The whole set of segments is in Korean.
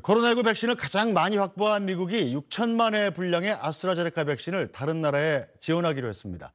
코로나19 백신을 가장 많이 확보한 미국이 6천만 의 분량의 아스트라제네카 백신을 다른 나라에 지원하기로 했습니다.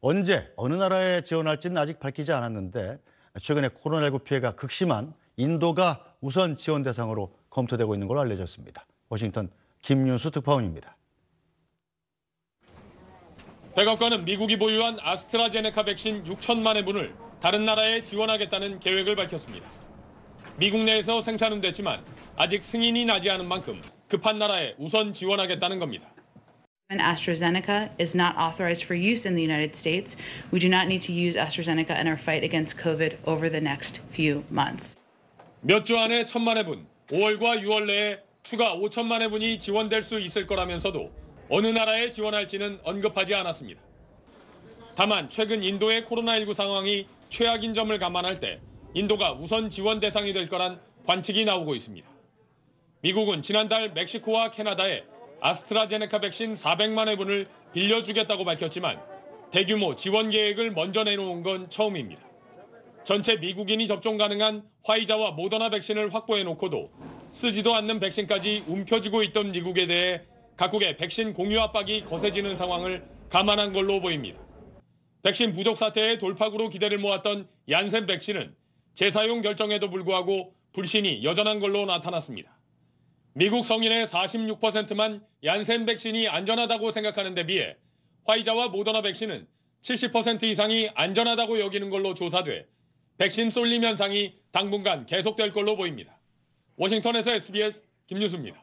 언제 어느 나라에 지원할지는 아직 밝히지 않았는데 최근에 코로나19 피해가 극심한 인도가 우선 지원 대상으로 검토되고 있는 걸로 알려졌습니다. 워싱턴 김윤수 특파원입니다. 백악관은 미국이 보유한 아스트라제네카 백신 6천만 회분을 다른 나라에 지원하겠다는 계획을 밝혔습니다. 미국 내에서 생산은 됐지만 아직 승인이 나지 않은 만큼 급한 나라에 우선 지원하겠다는 겁니다. AstraZeneca is not authorized for use in the United States. We do not need to use AstraZeneca in our fight against COVID over the next few months. 몇주 안에 천만 회분, 5월과 6월 내에 추가 5천만 회분이 지원될 수 있을 거라면서도 어느 나라에 지원할지는 언급하지 않았습니다. 다만 최근 인도의 코로나19 상황이 최악인 점을 감안할 때 인도가 우선 지원 대상이 될 거란 관측이 나오고 있습니다. 미국은 지난달 멕시코와 캐나다에 아스트라제네카 백신 400만 회분을 빌려주겠다고 밝혔지만 대규모 지원 계획을 먼저 내놓은 건 처음입니다. 전체 미국인이 접종 가능한 화이자와 모더나 백신을 확보해 놓고도 쓰지도 않는 백신까지 움켜쥐고 있던 미국에 대해 각국의 백신 공유 압박이 거세지는 상황을 감안한 걸로 보입니다. 백신 부족 사태의 돌파구로 기대를 모았던 얀센 백신은 재사용 결정에도 불구하고 불신이 여전한 걸로 나타났습니다. 미국 성인의 46%만 얀센 백신이 안전하다고 생각하는 데 비해 화이자와 모더나 백신은 70% 이상이 안전하다고 여기는 걸로 조사돼 백신 쏠림 현상이 당분간 계속될 걸로 보입니다. 워싱턴에서 SBS 김유수입니다.